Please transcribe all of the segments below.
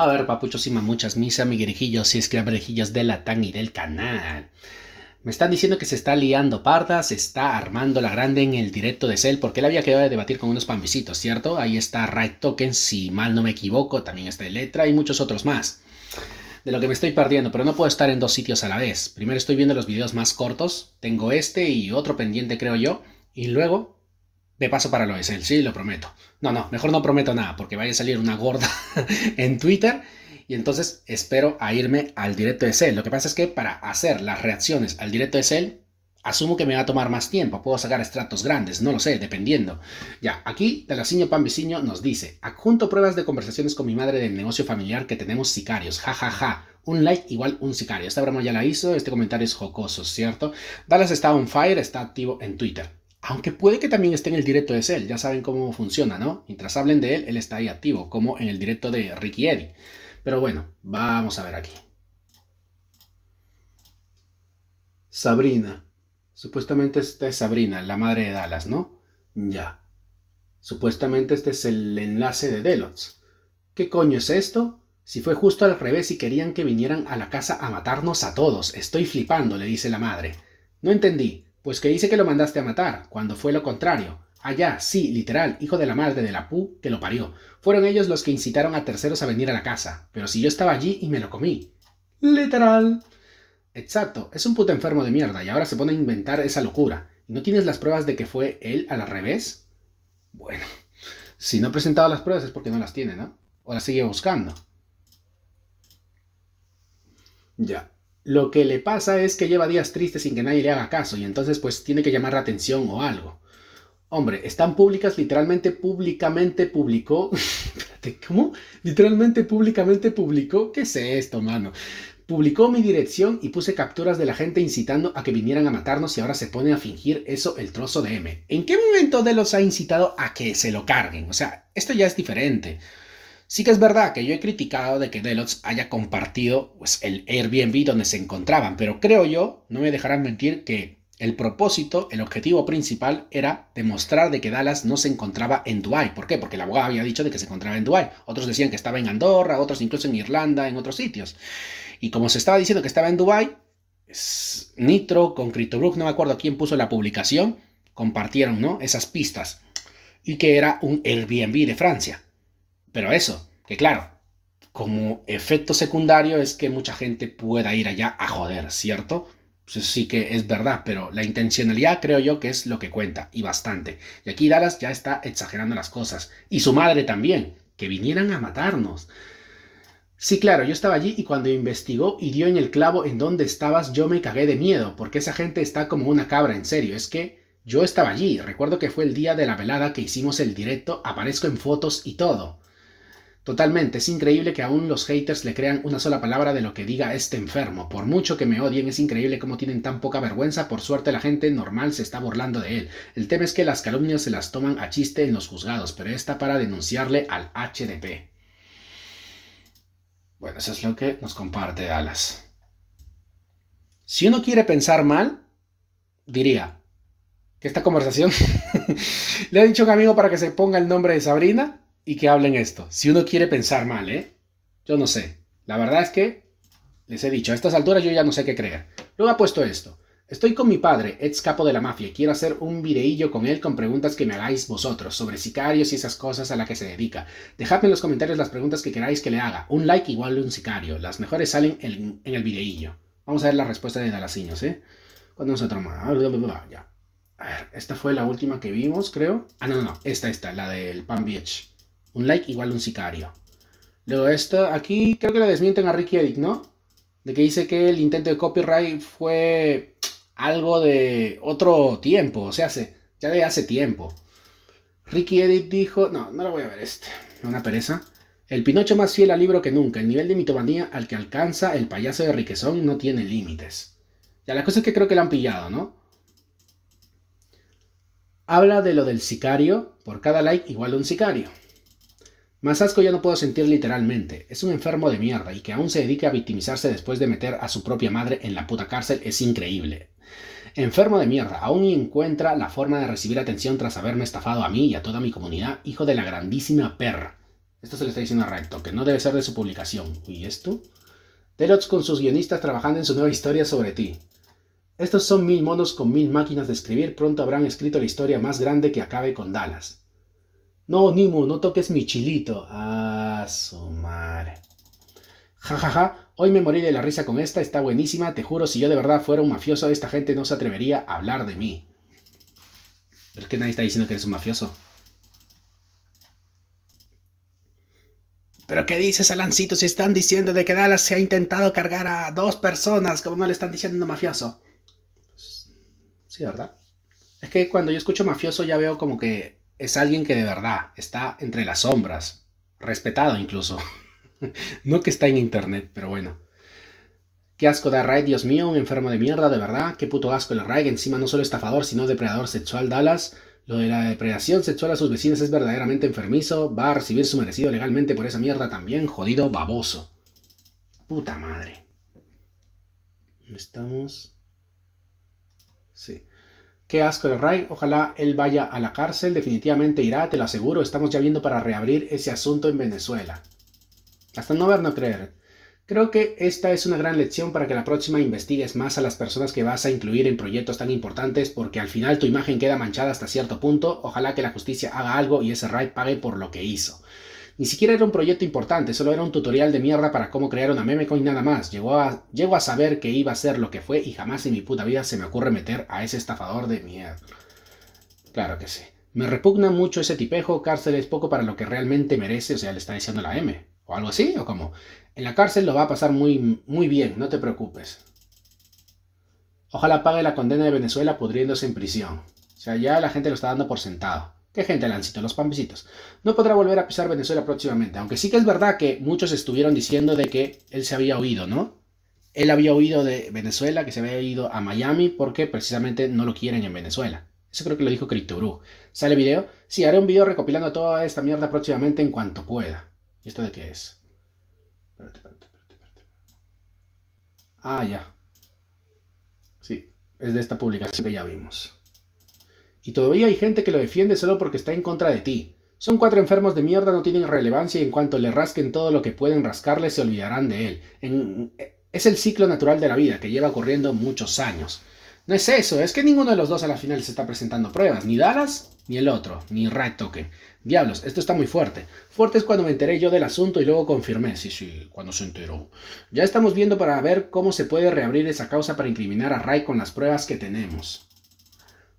A ver, papuchos y mamuchas, misa, es y esclavejillos de la TAN y del canal. Me están diciendo que se está liando parda, se está armando la grande en el directo de Cell, porque él había quedado de debatir con unos pambisitos, ¿cierto? Ahí está Right Token, si mal no me equivoco, también está Letra y muchos otros más. De lo que me estoy perdiendo, pero no puedo estar en dos sitios a la vez. Primero estoy viendo los videos más cortos, tengo este y otro pendiente creo yo, y luego me paso para lo de Cell, sí, lo prometo. No, no, mejor no prometo nada porque vaya a salir una gorda en Twitter y entonces espero a irme al directo de Cell. Lo que pasa es que para hacer las reacciones al directo de Cell, asumo que me va a tomar más tiempo. Puedo sacar estratos grandes, no lo sé, dependiendo. Ya, aquí Dalasinho Pan nos dice, adjunto pruebas de conversaciones con mi madre del negocio familiar que tenemos sicarios, jajaja. Ja, ja. Un like igual un sicario. Esta broma ya la hizo, este comentario es jocoso, ¿cierto? Dallas está on fire, está activo en Twitter. Aunque puede que también esté en el directo de Cell, ya saben cómo funciona, ¿no? Mientras hablen de él, él está ahí activo, como en el directo de Ricky Eddy. Pero bueno, vamos a ver aquí. Sabrina. Supuestamente esta es Sabrina, la madre de Dallas, ¿no? Ya. Supuestamente este es el enlace de Delos. ¿Qué coño es esto? Si fue justo al revés y querían que vinieran a la casa a matarnos a todos. Estoy flipando, le dice la madre. No entendí. Pues que dice que lo mandaste a matar, cuando fue lo contrario. Allá, sí, literal, hijo de la madre de la pu que lo parió. Fueron ellos los que incitaron a terceros a venir a la casa, pero si yo estaba allí y me lo comí. Literal. Exacto, es un puto enfermo de mierda y ahora se pone a inventar esa locura. ¿Y ¿No tienes las pruebas de que fue él al revés? Bueno, si no he presentado las pruebas es porque no las tiene, ¿no? O las sigue buscando. Ya, lo que le pasa es que lleva días tristes sin que nadie le haga caso y entonces pues tiene que llamar la atención o algo. Hombre, están públicas, literalmente públicamente publicó. ¿cómo? Literalmente públicamente publicó. ¿Qué es esto, mano? Publicó mi dirección y puse capturas de la gente incitando a que vinieran a matarnos y ahora se pone a fingir eso el trozo de M. ¿En qué momento de los ha incitado a que se lo carguen? O sea, esto ya es diferente. Sí que es verdad que yo he criticado de que Delots haya compartido pues, el Airbnb donde se encontraban, pero creo yo, no me dejarán mentir, que el propósito, el objetivo principal era demostrar de que Dallas no se encontraba en Dubai. ¿Por qué? Porque el abogado había dicho de que se encontraba en Dubai. Otros decían que estaba en Andorra, otros incluso en Irlanda, en otros sitios. Y como se estaba diciendo que estaba en Dubái, Nitro con CryptoBrook, no me acuerdo quién puso la publicación, compartieron ¿no? esas pistas. Y que era un Airbnb de Francia. Pero eso, que claro, como efecto secundario es que mucha gente pueda ir allá a joder, ¿cierto? Pues sí que es verdad, pero la intencionalidad creo yo que es lo que cuenta, y bastante. Y aquí Dallas ya está exagerando las cosas, y su madre también, que vinieran a matarnos. Sí, claro, yo estaba allí y cuando investigó y dio en el clavo en donde estabas, yo me cagué de miedo, porque esa gente está como una cabra, en serio, es que yo estaba allí, recuerdo que fue el día de la velada que hicimos el directo, aparezco en fotos y todo. Totalmente, es increíble que aún los haters le crean una sola palabra de lo que diga este enfermo. Por mucho que me odien, es increíble cómo tienen tan poca vergüenza. Por suerte la gente normal se está burlando de él. El tema es que las calumnias se las toman a chiste en los juzgados, pero está para denunciarle al HDP. Bueno, eso es lo que nos comparte Alas. Si uno quiere pensar mal, diría que esta conversación le ha dicho a un amigo para que se ponga el nombre de Sabrina y que hablen esto. Si uno quiere pensar mal, ¿eh? Yo no sé. La verdad es que, les he dicho, a estas alturas yo ya no sé qué creer. Luego ha puesto esto. Estoy con mi padre, ex capo de la mafia, y quiero hacer un videillo con él con preguntas que me hagáis vosotros, sobre sicarios y esas cosas a las que se dedica. Dejadme en los comentarios las preguntas que queráis que le haga. Un like igual de un sicario. Las mejores salen en, el videillo. Vamos a ver la respuesta de Dalasiños, ¿eh? Cuando nosotros más. Ah, ya. A ver, esta fue la última que vimos, creo. Ah, no, no, no. Esta, esta, la del Pan Beach. Un like igual un sicario. Luego esto, aquí creo que le desmienten a Ricky Edith, ¿no? De que dice que el intento de copyright fue algo de otro tiempo, o sea, hace, ya de hace tiempo. Ricky Edith dijo, no, no lo voy a ver este, una pereza. El Pinocho más fiel al libro que nunca, el nivel de mitomanía al que alcanza el payaso de Riquezón no tiene límites. Ya la cosa es que creo que le han pillado, ¿no? Habla de lo del sicario, por cada like igual un sicario. Más asco ya no puedo sentir literalmente. Es un enfermo de mierda y que aún se dedique a victimizarse después de meter a su propia madre en la puta cárcel es increíble. Enfermo de mierda, aún encuentra la forma de recibir atención tras haberme estafado a mí y a toda mi comunidad, hijo de la grandísima perra. Esto se le está diciendo a Recto, que no debe ser de su publicación. ¿Y esto? Delots con sus guionistas trabajando en su nueva historia sobre ti. Estos son mil monos con mil máquinas de escribir, pronto habrán escrito la historia más grande que acabe con Dallas. No, Nimu, no toques mi chilito. Ah, su madre. Ja, Hoy me morí de la risa con esta, está buenísima. Te juro, si yo de verdad fuera un mafioso, esta gente no se atrevería a hablar de mí. Pero es que nadie está diciendo que eres un mafioso. ¿Pero qué dices, Alancito? Si están diciendo de que Dallas se ha intentado cargar a dos personas, como no le están diciendo mafioso. Pues, sí, ¿verdad? Es que cuando yo escucho mafioso ya veo como que es alguien que de verdad está entre las sombras, respetado incluso. no que está en internet, pero bueno. Qué asco de Ray, Dios mío, un enfermo de mierda, de verdad. Qué puto asco el Array. encima no solo estafador, sino depredador sexual. Dallas, lo de la depredación sexual a sus vecinos es verdaderamente enfermizo. Va a recibir su merecido legalmente por esa mierda también, jodido baboso. Puta madre. Estamos. Sí. Qué asco el Ray, ojalá él vaya a la cárcel, definitivamente irá, te lo aseguro, estamos ya viendo para reabrir ese asunto en Venezuela. Hasta no ver, no creer. Creo que esta es una gran lección para que la próxima investigues más a las personas que vas a incluir en proyectos tan importantes porque al final tu imagen queda manchada hasta cierto punto, ojalá que la justicia haga algo y ese Ray pague por lo que hizo. Ni siquiera era un proyecto importante, solo era un tutorial de mierda para cómo crear una meme coin nada más. Llegó a, llego a saber que iba a ser lo que fue y jamás en mi puta vida se me ocurre meter a ese estafador de mierda. Claro que sí. Me repugna mucho ese tipejo, cárcel es poco para lo que realmente merece, o sea, le está diciendo la M. ¿O algo así? ¿O como, En la cárcel lo va a pasar muy, muy bien, no te preocupes. Ojalá pague la condena de Venezuela pudriéndose en prisión. O sea, ya la gente lo está dando por sentado. Qué gente lancito, los pampicitos. No podrá volver a pisar Venezuela próximamente, aunque sí que es verdad que muchos estuvieron diciendo de que él se había oído, ¿no? Él había oído de Venezuela, que se había ido a Miami porque precisamente no lo quieren en Venezuela. Eso creo que lo dijo CryptoBru. ¿Sale video? Sí, haré un video recopilando toda esta mierda próximamente en cuanto pueda. ¿Y esto de qué es? espérate, espérate, espérate. Ah, ya. Sí, es de esta publicación que ya vimos. Y todavía hay gente que lo defiende solo porque está en contra de ti. Son cuatro enfermos de mierda, no tienen relevancia y en cuanto le rasquen todo lo que pueden rascarle se olvidarán de él. Eh, es el ciclo natural de la vida que lleva ocurriendo muchos años. No es eso, es que ninguno de los dos a la final se está presentando pruebas, ni Dallas ni el otro, ni Ray Toque. Diablos, esto está muy fuerte. Fuerte es cuando me enteré yo del asunto y luego confirmé, sí, sí, cuando se enteró. Ya estamos viendo para ver cómo se puede reabrir esa causa para incriminar a Ray con las pruebas que tenemos.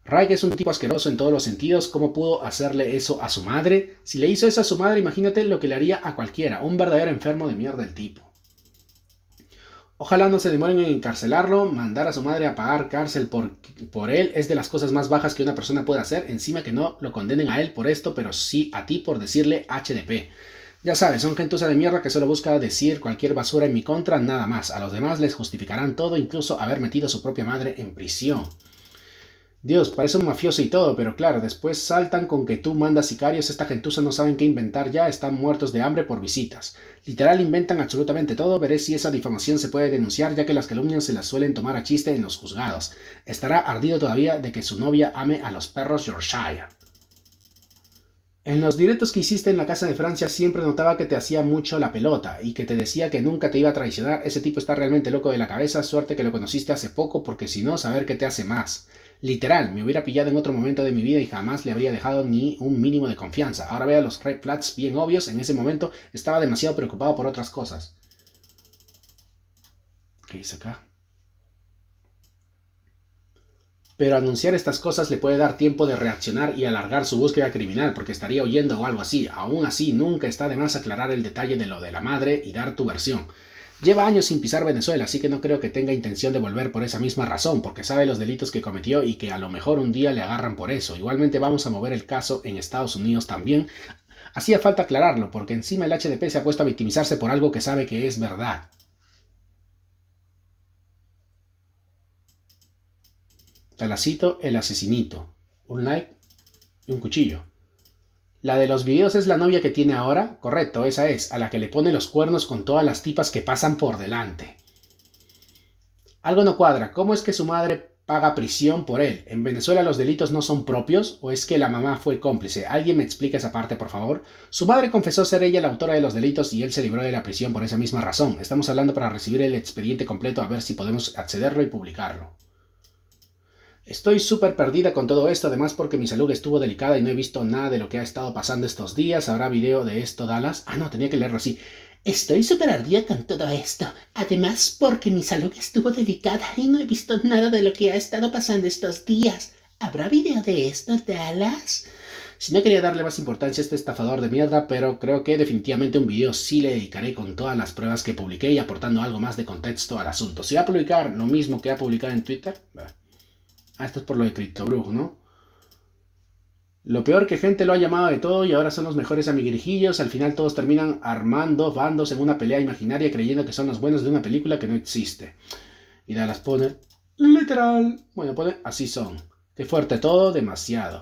Ray es un tipo asqueroso en todos los sentidos. ¿Cómo pudo hacerle eso a su madre? Si le hizo eso a su madre, imagínate lo que le haría a cualquiera. Un verdadero enfermo de mierda el tipo. Ojalá no se demoren en encarcelarlo. Mandar a su madre a pagar cárcel por, por él es de las cosas más bajas que una persona puede hacer. Encima que no lo condenen a él por esto, pero sí a ti por decirle HDP. Ya sabes, son gentuza de mierda que solo busca decir cualquier basura en mi contra, nada más. A los demás les justificarán todo, incluso haber metido a su propia madre en prisión. Dios, parece un mafioso y todo, pero claro, después saltan con que tú mandas sicarios, esta gentuza no saben qué inventar ya, están muertos de hambre por visitas. Literal inventan absolutamente todo, veré si esa difamación se puede denunciar, ya que las calumnias se las suelen tomar a chiste en los juzgados. Estará ardido todavía de que su novia ame a los perros Yorkshire. En los directos que hiciste en la Casa de Francia siempre notaba que te hacía mucho la pelota y que te decía que nunca te iba a traicionar. Ese tipo está realmente loco de la cabeza, suerte que lo conociste hace poco porque si no, saber qué te hace más. Literal, me hubiera pillado en otro momento de mi vida y jamás le habría dejado ni un mínimo de confianza. Ahora vea los red flats, bien obvios. En ese momento estaba demasiado preocupado por otras cosas. ¿Qué dice acá? Pero anunciar estas cosas le puede dar tiempo de reaccionar y alargar su búsqueda criminal porque estaría huyendo o algo así. Aún así, nunca está de más aclarar el detalle de lo de la madre y dar tu versión. Lleva años sin pisar Venezuela, así que no creo que tenga intención de volver por esa misma razón, porque sabe los delitos que cometió y que a lo mejor un día le agarran por eso. Igualmente vamos a mover el caso en Estados Unidos también. Hacía falta aclararlo, porque encima el HDP se ha puesto a victimizarse por algo que sabe que es verdad. Talacito, el asesinito. Un like y un cuchillo. La de los videos es la novia que tiene ahora, correcto, esa es, a la que le pone los cuernos con todas las tipas que pasan por delante. Algo no cuadra, ¿cómo es que su madre paga prisión por él? ¿En Venezuela los delitos no son propios o es que la mamá fue cómplice? ¿Alguien me explica esa parte, por favor? Su madre confesó ser ella la autora de los delitos y él se libró de la prisión por esa misma razón. Estamos hablando para recibir el expediente completo a ver si podemos accederlo y publicarlo. Estoy súper perdida con todo esto, además porque mi salud estuvo delicada y no he visto nada de lo que ha estado pasando estos días. Habrá video de esto, Dallas. Ah, no, tenía que leerlo así. Estoy súper ardida con todo esto, además porque mi salud estuvo delicada y no he visto nada de lo que ha estado pasando estos días. ¿Habrá video de esto, Dallas? Si no quería darle más importancia a este estafador de mierda, pero creo que definitivamente un video sí le dedicaré con todas las pruebas que publiqué y aportando algo más de contexto al asunto. Si va a publicar lo mismo que ha publicado en Twitter, Ah, esto es por lo de CryptoBrug, ¿no? Lo peor que gente lo ha llamado de todo y ahora son los mejores amigrijillos. Al final todos terminan armando bandos en una pelea imaginaria creyendo que son los buenos de una película que no existe. Y las pone, literal. Bueno, pone, así son. Qué fuerte todo, demasiado.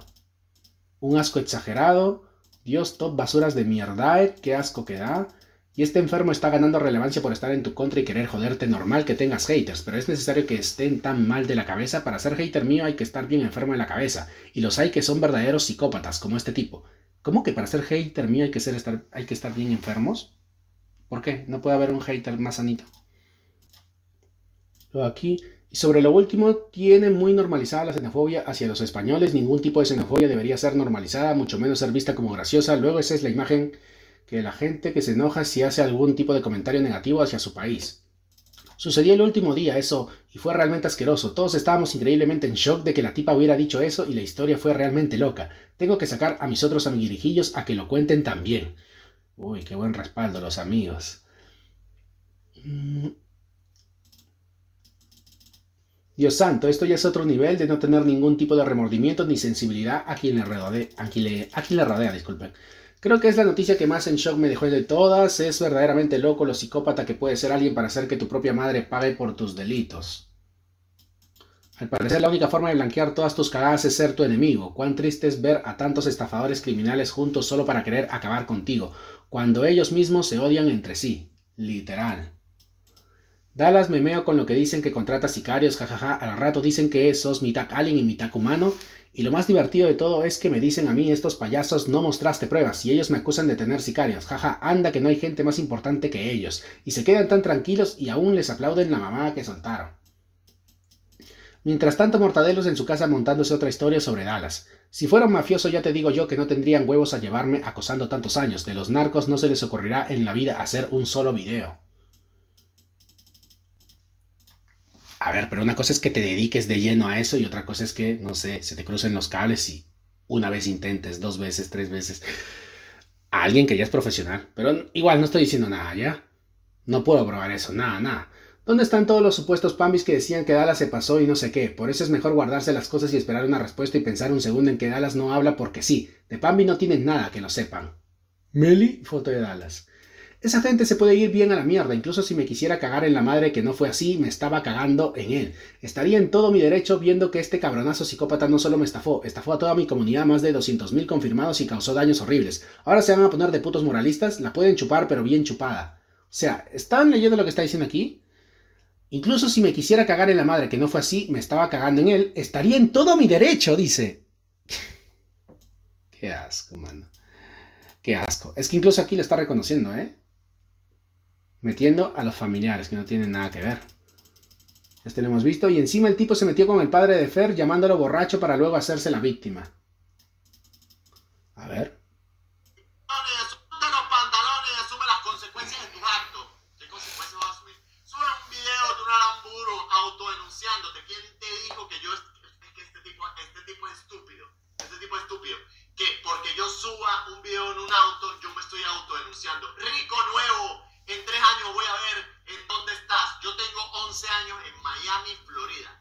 Un asco exagerado. Dios, top basuras de mierda, qué asco que da. Y este enfermo está ganando relevancia por estar en tu contra y querer joderte. Normal que tengas haters, pero es necesario que estén tan mal de la cabeza. Para ser hater mío hay que estar bien enfermo en la cabeza. Y los hay que son verdaderos psicópatas, como este tipo. ¿Cómo que para ser hater mío hay que, estar, hay que estar bien enfermos? ¿Por qué? No puede haber un hater más sanito. Luego aquí y sobre lo último, tiene muy normalizada la xenofobia hacia los españoles. Ningún tipo de xenofobia debería ser normalizada, mucho menos ser vista como graciosa. Luego esa es la imagen que la gente que se enoja si hace algún tipo de comentario negativo hacia su país. Sucedió el último día eso y fue realmente asqueroso. Todos estábamos increíblemente en shock de que la tipa hubiera dicho eso y la historia fue realmente loca. Tengo que sacar a mis otros amiguirijillos a que lo cuenten también. Uy, qué buen respaldo, los amigos. Mm. Dios santo, esto ya es otro nivel de no tener ningún tipo de remordimiento ni sensibilidad a quien le rodea, a a quien le rodea, disculpen. Creo que es la noticia que más en shock me dejó de todas. Es verdaderamente loco lo psicópata que puede ser alguien para hacer que tu propia madre pague por tus delitos. Al parecer la única forma de blanquear todas tus cagadas es ser tu enemigo. Cuán triste es ver a tantos estafadores criminales juntos solo para querer acabar contigo, cuando ellos mismos se odian entre sí. Literal. Dallas memeo con lo que dicen que contrata sicarios, jajaja. Al rato dicen que sos mitad alien y mitad humano. Y lo más divertido de todo es que me dicen a mí estos payasos no mostraste pruebas y ellos me acusan de tener sicarios. Jaja, anda que no hay gente más importante que ellos. Y se quedan tan tranquilos y aún les aplauden la mamada que soltaron. Mientras tanto, Mortadelos en su casa montándose otra historia sobre Dallas. Si fuera un mafioso ya te digo yo que no tendrían huevos a llevarme acosando tantos años. De los narcos no se les ocurrirá en la vida hacer un solo video. A ver, pero una cosa es que te dediques de lleno a eso y otra cosa es que, no sé, se te crucen los cables y una vez intentes, dos veces, tres veces. A alguien que ya es profesional. Pero igual no estoy diciendo nada, ¿ya? No puedo probar eso, nada, nada. ¿Dónde están todos los supuestos pambis que decían que Dallas se pasó y no sé qué? Por eso es mejor guardarse las cosas y esperar una respuesta y pensar un segundo en que Dallas no habla porque sí. De pambi no tienen nada que lo sepan. Meli, foto de Dallas. Esa gente se puede ir bien a la mierda, incluso si me quisiera cagar en la madre que no fue así, me estaba cagando en él. Estaría en todo mi derecho viendo que este cabronazo psicópata no solo me estafó, estafó a toda mi comunidad más de 200.000 confirmados y causó daños horribles. Ahora se van a poner de putos moralistas, la pueden chupar pero bien chupada. O sea, ¿están leyendo lo que está diciendo aquí? Incluso si me quisiera cagar en la madre que no fue así, me estaba cagando en él, estaría en todo mi derecho, dice. Qué asco, mano. Qué asco. Es que incluso aquí lo está reconociendo, ¿eh? Metiendo a los familiares, que no tienen nada que ver. Este lo hemos visto. Y encima el tipo se metió con el padre de Fer, llamándolo borracho para luego hacerse la víctima. A ver. los pantalones! las consecuencias de ¿Qué consecuencias vas a subir? Sube un video de un Alan Burrow autodenunciándote. ¿Quién te dijo que yo... Es que este, este tipo es estúpido. Este tipo es estúpido. ¿Qué? Porque yo suba un video en un auto, yo me estoy denunciando. Miami, Florida.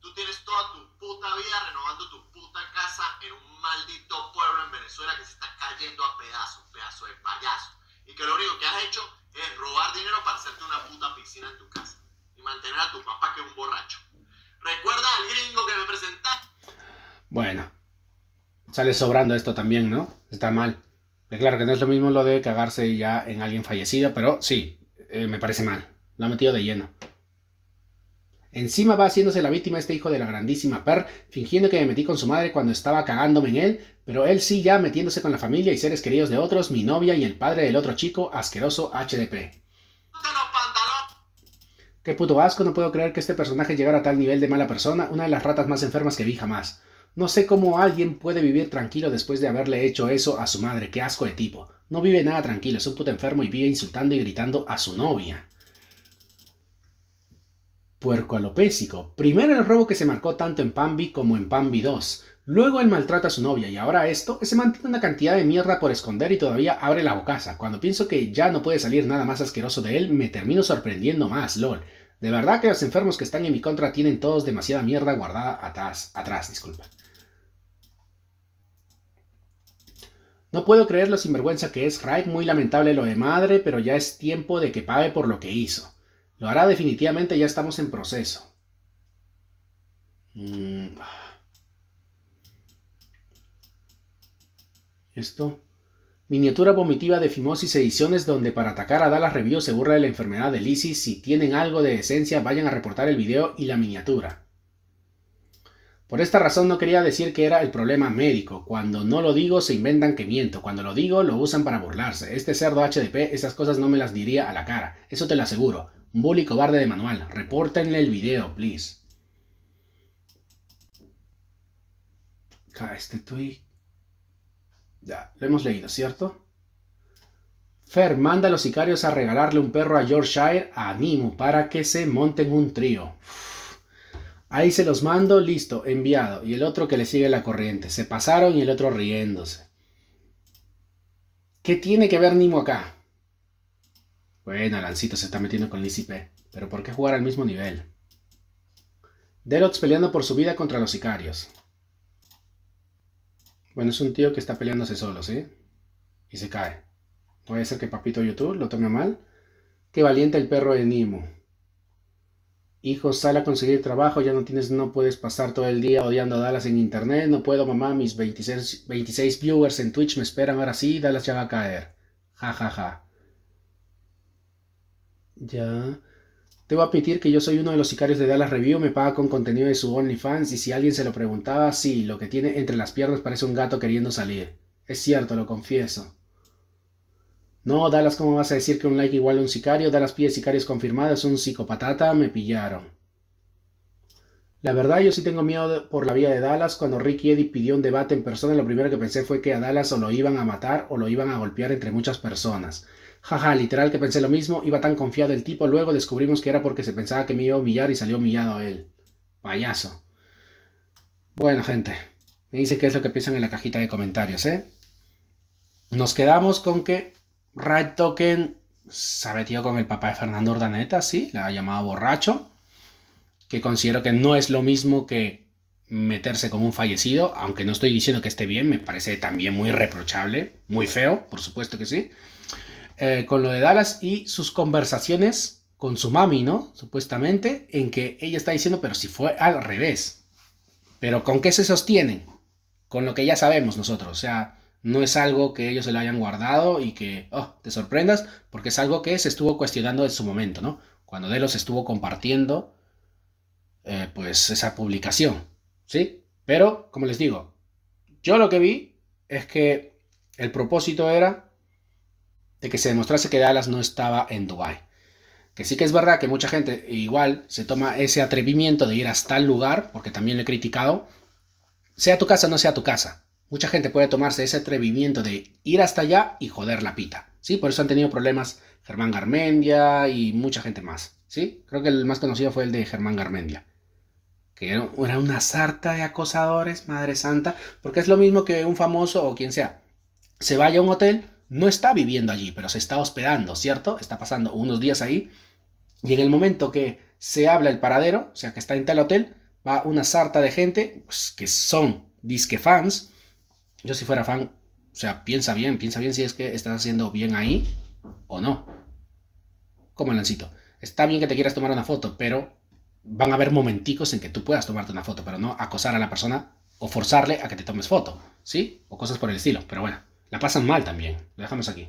Tú tienes toda tu puta vida renovando tu puta casa en un maldito pueblo en Venezuela que se está cayendo a pedazos, pedazo de payaso. Y que lo único que has hecho es robar dinero para hacerte una puta piscina en tu casa. Y mantener a tu papá que es un borracho. recuerda al gringo que me presentaste? Bueno, sale sobrando esto también, ¿no? Está mal. Eh, claro que no es lo mismo lo de cagarse ya en alguien fallecido, pero sí, eh, me parece mal. Lo ha metido de lleno. Encima va haciéndose la víctima este hijo de la grandísima Per, fingiendo que me metí con su madre cuando estaba cagándome en él, pero él sí ya metiéndose con la familia y seres queridos de otros, mi novia y el padre del otro chico, asqueroso HDP. Qué puto asco, no puedo creer que este personaje llegara a tal nivel de mala persona, una de las ratas más enfermas que vi jamás. No sé cómo alguien puede vivir tranquilo después de haberle hecho eso a su madre, qué asco de tipo. No vive nada tranquilo, es un puto enfermo y vive insultando y gritando a su novia. Puerco alopésico. Primero el robo que se marcó tanto en Pambi como en Pambi 2. Luego él maltrata a su novia y ahora esto se mantiene una cantidad de mierda por esconder y todavía abre la bocaza. Cuando pienso que ya no puede salir nada más asqueroso de él, me termino sorprendiendo más, lol. De verdad que los enfermos que están en mi contra tienen todos demasiada mierda guardada atrás, atrás, disculpa. No puedo creer la sinvergüenza que es Raik, muy lamentable lo de madre, pero ya es tiempo de que pague por lo que hizo. Lo hará definitivamente, ya estamos en proceso. Mm. Esto. Miniatura vomitiva de Fimosis Ediciones donde para atacar a Dallas Review se burla de la enfermedad de lisis. Si tienen algo de esencia, vayan a reportar el video y la miniatura. Por esta razón no quería decir que era el problema médico. Cuando no lo digo, se inventan que miento. Cuando lo digo, lo usan para burlarse. Este cerdo HDP, esas cosas no me las diría a la cara. Eso te lo aseguro. Un bully cobarde de manual. Repórtenle el video, please. Este tweet. Ya, lo hemos leído, ¿cierto? Fer manda a los sicarios a regalarle un perro a Yorkshire a Nimo para que se monten un trío. Ahí se los mando, listo, enviado. Y el otro que le sigue la corriente. Se pasaron y el otro riéndose. ¿Qué tiene que ver Nimo acá? Bueno, Lancito se está metiendo con Lizzie Pero ¿por qué jugar al mismo nivel? Deluxe peleando por su vida contra los sicarios. Bueno, es un tío que está peleándose solo, ¿sí? Y se cae. Puede ser que Papito YouTube lo tome mal. Qué valiente el perro de Nimo. Hijo, sale a conseguir trabajo, ya no tienes, no puedes pasar todo el día odiando a Dallas en internet, no puedo, mamá, mis 26, 26 viewers en Twitch me esperan, ahora sí, Dallas ya va a caer. Ja, ja, ja. Ya. Te voy a admitir que yo soy uno de los sicarios de Dallas Review, me paga con contenido de su OnlyFans y si alguien se lo preguntaba, sí, lo que tiene entre las piernas parece un gato queriendo salir. Es cierto, lo confieso. No, Dallas, ¿cómo vas a decir que un like igual a un sicario? Dallas pide sicarios confirmados, un psicopatata, me pillaron. La verdad, yo sí tengo miedo por la vía de Dallas. Cuando Ricky Eddie pidió un debate en persona, lo primero que pensé fue que a Dallas o lo iban a matar o lo iban a golpear entre muchas personas. Jaja, literal que pensé lo mismo, iba tan confiado el tipo, luego descubrimos que era porque se pensaba que me iba a humillar y salió humillado a él. Payaso. Bueno, gente, me dice qué es lo que piensan en la cajita de comentarios, ¿eh? Nos quedamos con que Red Token se ha metido con el papá de Fernando Ordaneta sí, la ha llamado borracho, que considero que no es lo mismo que meterse con un fallecido, aunque no estoy diciendo que esté bien, me parece también muy reprochable, muy feo, por supuesto que sí. Eh, con lo de Dallas y sus conversaciones con su mami, ¿no? Supuestamente, en que ella está diciendo, pero si fue al revés. Pero ¿con qué se sostienen? Con lo que ya sabemos nosotros. O sea, no es algo que ellos se lo hayan guardado y que, oh, te sorprendas, porque es algo que se estuvo cuestionando en su momento, ¿no? Cuando Delos estuvo compartiendo, eh, pues, esa publicación, ¿sí? Pero, como les digo, yo lo que vi es que el propósito era de que se demostrase que Dallas no estaba en Dubai. Que sí que es verdad que mucha gente igual se toma ese atrevimiento de ir hasta el lugar, porque también lo he criticado, sea tu casa no sea tu casa. Mucha gente puede tomarse ese atrevimiento de ir hasta allá y joder la pita. ¿sí? Por eso han tenido problemas Germán Garmendia y mucha gente más. ¿sí? Creo que el más conocido fue el de Germán Garmendia. Que era una sarta de acosadores, madre santa. Porque es lo mismo que un famoso o quien sea. Se vaya a un hotel, no está viviendo allí, pero se está hospedando, ¿cierto? Está pasando unos días ahí. Y en el momento que se habla el paradero, o sea, que está en tal hotel, va una sarta de gente pues, que son disque fans. Yo si fuera fan, o sea, piensa bien, piensa bien si es que estás haciendo bien ahí o no. Como el Lancito, está bien que te quieras tomar una foto, pero van a haber momenticos en que tú puedas tomarte una foto, pero no acosar a la persona o forzarle a que te tomes foto, ¿sí? O cosas por el estilo, pero bueno. La pasan mal también. Lo dejamos aquí.